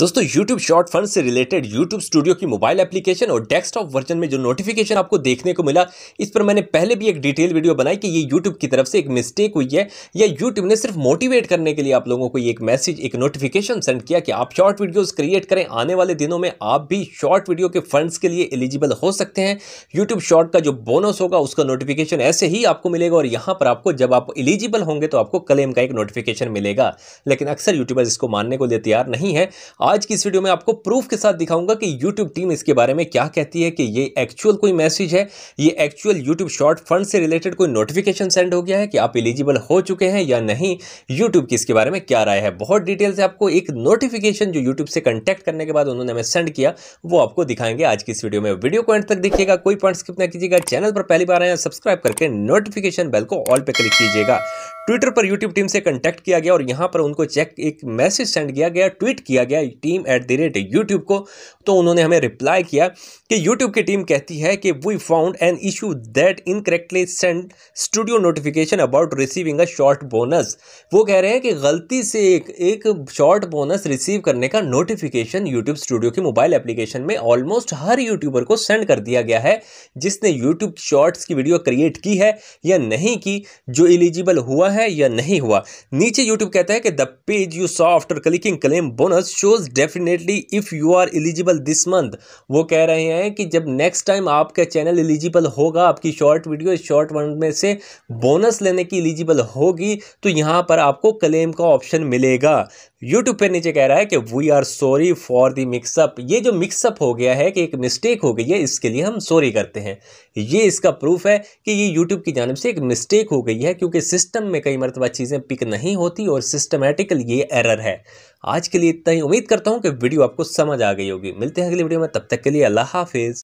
दोस्तों YouTube short fund से related YouTube studio की मोबाइल एप्लीकेशन और डेस्कटॉप वर्जन में जो नोटिफिकेशन आपको देखने को मिला इस पर मैंने पहले भी एक डिटेल वीडियो बनाई कि ये YouTube की तरफ से एक मिस्टेक हुई है या YouTube ने सिर्फ मोटिवेट करने के लिए आप लोगों को ये एक मैसेज एक नोटिफिकेशन सेंड किया कि आप शॉर्ट वीडियोज़ क्रिएट करें आने वाले दिनों में आप भी शॉर्ट वीडियो के फंड्स के लिए एलिजिबल हो सकते हैं यूट्यूब शॉर्ट का जो बोनस होगा उसका नोटिफिकेशन ऐसे ही आपको मिलेगा और यहाँ पर आपको जब आप एलिजिबल होंगे तो आपको क्लेम का एक नोटिफिकेशन मिलेगा लेकिन अक्सर यूट्यूबर्स इसको मानने को लिए तैयार नहीं है आज की इस वीडियो में आपको प्रूफ के साथ दिखाऊंगा कि यूट्यूब टीम इसके बारे में क्या कहती है कि ये एक्चुअल कोई मैसेज है ये एक्चुअल यूट्यूब शॉर्ट फंड से रिलेटेड कोई नोटिफिकेशन सेंड हो गया है कि आप एलिजिबल हो चुके हैं या नहीं यूट्यूब की इसके बारे में क्या राय है बहुत डिटेल से आपको एक नोटिफिकेशन जो यूट्यूब से कंटेक्ट करने के बाद उन्होंने हमें सेंड किया वो आपको दिखाएंगे आज की इस वीडियो में वीडियो को एंड तक देखिएगा कोई पॉइंट स्किप ना कीजिएगा चैनल पर पहली बार आए सब्सक्राइब करके नोटिफिकेशन बेल को ऑल पे क्लिक कीजिएगा ट्विटर पर यूट्यूब टीम से कंटेक्ट किया गया और यहाँ पर उनको चेक एक मैसेज सेंड किया गया ट्वीट किया गया team at the rate YouTube को तो उन्होंने हमें रिप्लाई किया कि यूट्यूब की टीम कहती है कि we found an issue that incorrectly send studio notification about receiving a short bonus वो कह रहे हैं कि गलती से एक एक शॉर्ट बोनस रिसीव करने का नोटिफिकेशन यूट्यूब स्टूडियो के मोबाइल एप्लीकेशन में ऑलमोस्ट हर यूट्यूबर को सेंड कर दिया गया है जिसने यूट्यूब शॉर्ट्स की वीडियो क्रिएट की है या नहीं की जो एलिजिबल हुआ है है या नहीं हुआ नीचे यूट्यूब कहता है कि the page you saw after clicking claim bonus shows definitely if you are eligible this month वो कह रहे हैं कि जब नेक्स्ट टाइम आपका चैनल एलिजिबल होगा आपकी शॉर्ट वीडियो शॉर्ट वन में से बोनस लेने की एलिजिबल होगी तो यहां पर आपको क्लेम का ऑप्शन मिलेगा यूट्यूब पे नीचे कह रहा है कि we are sorry for the mixup ये जो मिक्सअप हो गया है कि एक मिस्टेक हो गई है इसके लिए हम सॉरी करते हैं ये इसका प्रूफ है कि ये यूट्यूब की जानब से एक मिस्टेक हो गई है क्योंकि सिस्टम में कई मरतबा चीज़ें पिक नहीं होती और सिस्टमेटिकल ये एरर है आज के लिए इतना ही उम्मीद करता हूँ कि वीडियो आपको समझ आ गई होगी मिलते हैं अगली वीडियो में तब तक के लिए अल्लाह हाफिज़